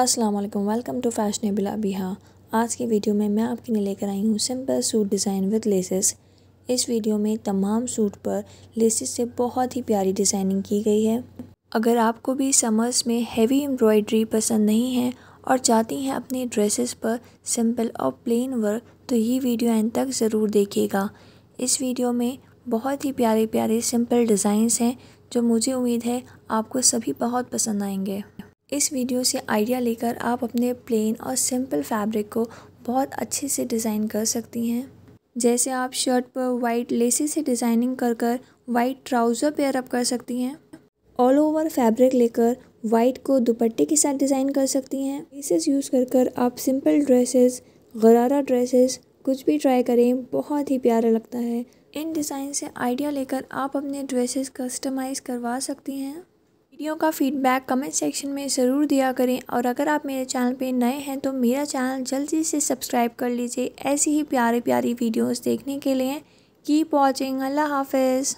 अस्सलाम वालेकुम welcome to fashionable अबिहा आज की वीडियो में मैं आपके लिए लेकर आई हूँ simple suit design with laces इस वीडियो में तमाम सूट पर लेसेस से बहुत ही प्यारी डिज़ाइनिंग की गई है अगर आपको भी समर्स में हेवी एम्ब्रॉयडरी पसंद नहीं है और चाहती हैं अपने ड्रेसेस पर सिंपल और प्लेन वर्क तो ये वीडियो एंड तक ज़रूर देखिएगा इस वीडियो में बहुत ही प्यारे प्यारे सिंपल डिज़ाइंस हैं जो मुझे उम्मीद है आपको सभी बहुत पसंद आएंगे इस वीडियो से आइडिया लेकर आप अपने प्लेन और सिंपल फैब्रिक को बहुत अच्छे से डिज़ाइन कर सकती हैं जैसे आप शर्ट पर वाइट लेसी से डिज़ाइनिंग कर कर वाइट ट्राउज़र पेयर अप कर सकती हैं ऑल ओवर फैब्रिक लेकर वाइट को दुपट्टे के साथ डिज़ाइन कर सकती हैं लेसेस यूज़ कर कर आप सिंपल ड्रेसेस गरारा ड्रेसेस कुछ भी ट्राई करें बहुत ही प्यारा लगता है इन डिज़ाइन से आइडिया लेकर आप अपने ड्रेसेस कस्टमाइज़ करवा सकती हैं वीडियो का फीडबैक कमेंट सेक्शन में ज़रूर दिया करें और अगर आप मेरे चैनल पे नए हैं तो मेरा चैनल जल्दी से सब्सक्राइब कर लीजिए ऐसी ही प्यारे प्यारी वीडियोस देखने के लिए कीप वॉचिंग अल्लाह हाफिज़